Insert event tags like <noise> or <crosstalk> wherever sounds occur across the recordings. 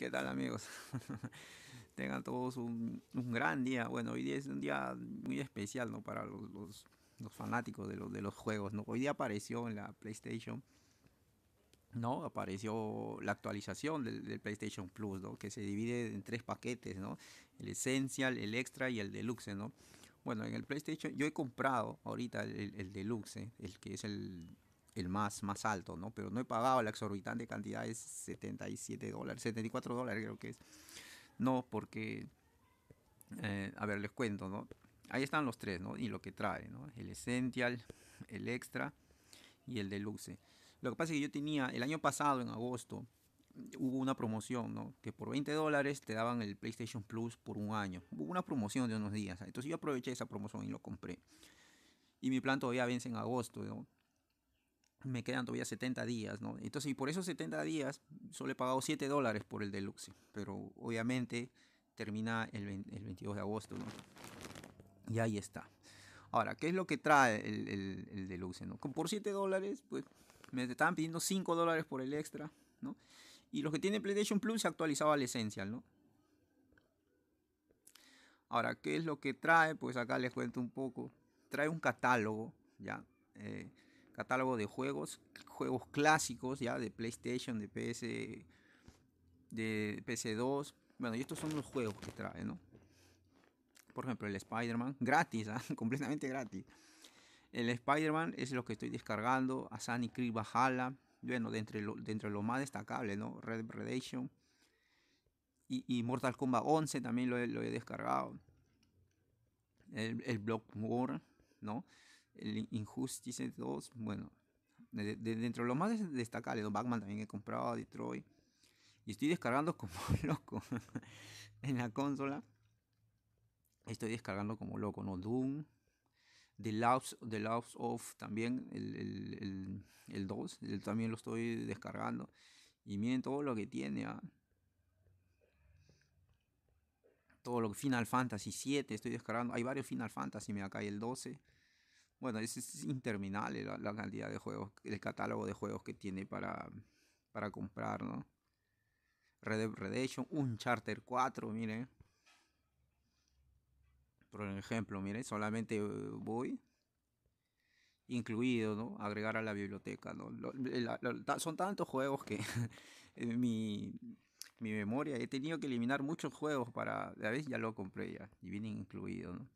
¿Qué tal amigos? <laughs> Tengan todos un, gran día. Bueno, hoy día es un día muy especial ¿no? para los, fanáticos de los, de los juegos. ¿no? Hoy día apareció en la PlayStation, ¿no? Apareció la actualización del, PlayStation Plus, ¿no? Que se divide en tres paquetes, ¿no? El Essential, el Extra y el Deluxe, ¿no? Bueno, en el PlayStation yo he comprado ahorita el, Deluxe, el que es el el más, más alto, ¿no? Pero no he pagado la exorbitante cantidad de 77 dólares, 74 dólares creo que es. No, porque, eh, a ver, les cuento, ¿no? Ahí están los tres, ¿no? Y lo que trae, ¿no? El Essential, el Extra y el Deluxe. Lo que pasa es que yo tenía, el año pasado, en agosto, hubo una promoción, ¿no? Que por 20 dólares te daban el PlayStation Plus por un año. Hubo una promoción de unos días. Entonces yo aproveché esa promoción y lo compré. Y mi plan todavía vence en agosto, ¿no? me quedan todavía 70 días, ¿no? Entonces, y por esos 70 días solo he pagado 7 dólares por el deluxe, pero obviamente termina el, 22 de agosto, ¿no? Y ahí está. Ahora, ¿qué es lo que trae el, deluxe, ¿no? Por 7 dólares, pues me estaban pidiendo 5 dólares por el extra, ¿no? Y los que tienen PlayStation Plus se actualizaba al Essential, ¿no? Ahora, ¿qué es lo que trae? Pues acá les cuento un poco. Trae un catálogo, ¿ya? Eh, catálogo de juegos, juegos clásicos ya de PlayStation, de PS, de PS2. Bueno, y estos son los juegos que trae, ¿no? Por ejemplo, el Spider-Man, gratis, ¿ah? <laughs> completamente gratis. El Spider-Man es lo que estoy descargando, Asani Creed Bajala, bueno, de entre, lo, de entre lo más destacable, ¿no? Red Redemption y, Mortal Kombat 11 también lo he, descargado. El, el Block War, ¿no? el Injustice 2, bueno, de, dentro de lo más destacable, los Batman también he comprado, Detroit. Y estoy descargando como <laughs> loco <laughs> en la consola. Estoy descargando como loco, ¿no? Doom, The Loves, The Loves of también, el, el, el, el 2, también lo estoy descargando. Y miren todo lo que tiene. ¿ah? Todo lo Final Fantasy 7 estoy descargando. Hay varios Final Fantasy, me acá hay el 12. Bueno, es, es interminable la, cantidad de juegos, el catálogo de juegos que tiene para, para comprar, ¿no? Red Dead Redemption, un Charter 4, miren. Por ejemplo, miren, solamente eh, voy incluido, ¿no? Agregar a la biblioteca, ¿no? Eh, son tantos juegos que <laughs> mi, mi memoria, he tenido que eliminar muchos juegos para, a veces ya lo compré ya, y viene incluido, ¿no?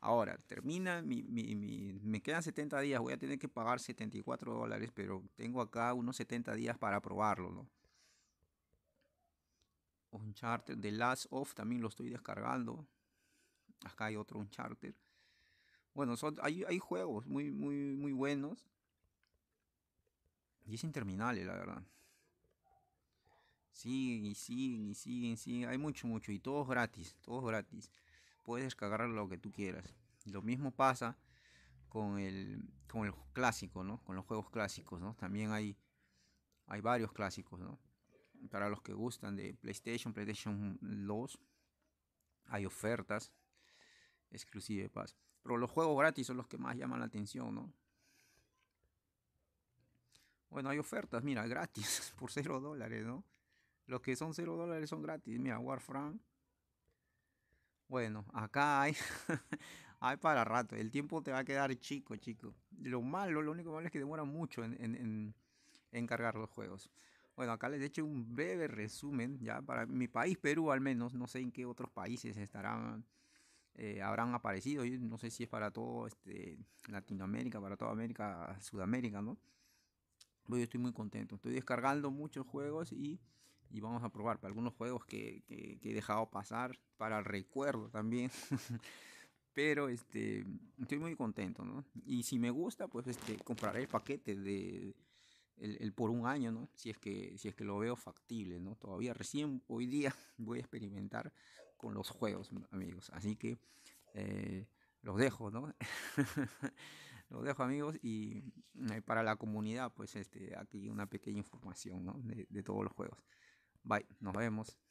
Ahora, termina, mi, mi, me quedan 70 días, voy a tener que pagar 74 dólares, pero tengo acá unos 70 días para probarlo, ¿no? charter de Last of también lo estoy descargando. Acá hay otro un charter Bueno, son, hay, juegos muy, muy, muy buenos. Y es interminable, la verdad. Siguen y siguen y siguen, siguen. Hay mucho, mucho. Y todos gratis, todos gratis puedes descargar lo que tú quieras. Lo mismo pasa con el, con el clásico, ¿no? Con los juegos clásicos, ¿no? También hay, hay varios clásicos, ¿no? Para los que gustan de PlayStation, PlayStation 2, hay ofertas exclusivas pues. Pero los juegos gratis son los que más llaman la atención, ¿no? Bueno, hay ofertas, mira, gratis, <laughs> por 0 dólares, ¿no? Los que son 0 dólares son gratis. Mira, Warframe, bueno, acá hay, <laughs> hay para rato. El tiempo te va a quedar chico, chico. Lo malo, lo único malo es que demora mucho en, en, en, cargar los juegos. Bueno, acá les he hecho un breve resumen, ya para mi país, Perú al menos. No sé en qué otros países estarán. Eh, habrán aparecido. Yo no sé si es para todo este, Latinoamérica, para toda América, Sudamérica, ¿no? Pero yo estoy muy contento. Estoy descargando muchos juegos y y vamos a probar algunos juegos que, que, he dejado pasar para el recuerdo también. <laughs> Pero este, estoy muy contento, ¿no? Y si me gusta, pues este, compraré el paquete de, el, por un año, ¿no? Si es, que, si es que lo veo factible, ¿no? Todavía recién hoy día <laughs> voy a experimentar con los juegos, amigos. Así que eh, los dejo, ¿no? <laughs> los dejo, amigos. Y eh, para la comunidad, pues este, aquí una pequeña información, ¿no? de, de todos los juegos. Bye, nos vemos.